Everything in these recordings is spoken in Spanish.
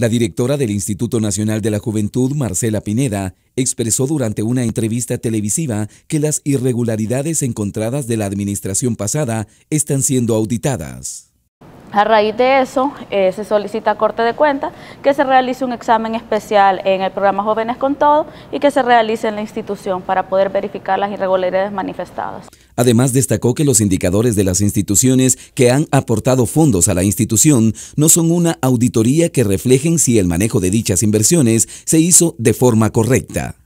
La directora del Instituto Nacional de la Juventud, Marcela Pineda, expresó durante una entrevista televisiva que las irregularidades encontradas de la administración pasada están siendo auditadas. A raíz de eso, eh, se solicita a Corte de Cuentas que se realice un examen especial en el programa Jóvenes con Todo y que se realice en la institución para poder verificar las irregularidades manifestadas. Además, destacó que los indicadores de las instituciones que han aportado fondos a la institución no son una auditoría que reflejen si el manejo de dichas inversiones se hizo de forma correcta.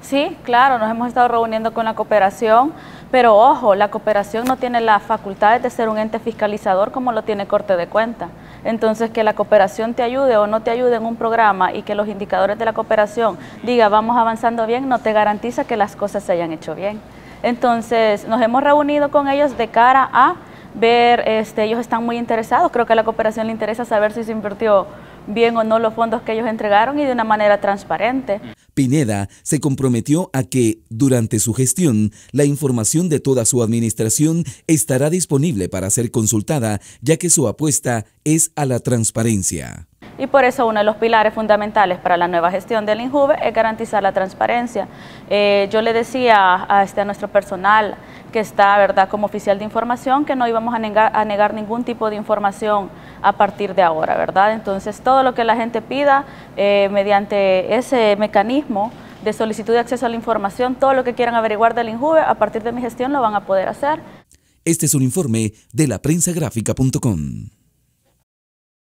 Sí, claro, nos hemos estado reuniendo con la cooperación, pero ojo, la cooperación no tiene las facultades de ser un ente fiscalizador como lo tiene Corte de Cuentas. Entonces, que la cooperación te ayude o no te ayude en un programa y que los indicadores de la cooperación diga vamos avanzando bien, no te garantiza que las cosas se hayan hecho bien. Entonces nos hemos reunido con ellos de cara a ver, este, ellos están muy interesados, creo que a la cooperación le interesa saber si se invirtió bien o no los fondos que ellos entregaron y de una manera transparente. Pineda se comprometió a que, durante su gestión, la información de toda su administración estará disponible para ser consultada, ya que su apuesta es a la transparencia y por eso uno de los pilares fundamentales para la nueva gestión del INJUVE es garantizar la transparencia. Eh, yo le decía a, este, a nuestro personal que está verdad como oficial de información que no íbamos a negar, ningún tipo de información a partir de ahora, ¿verdad? Entonces todo lo que la gente pida eh, mediante ese mecanismo de solicitud de acceso a la información, todo lo que quieran averiguar del INJUVE, a partir de mi gestión lo van a poder hacer. Este es un informe de la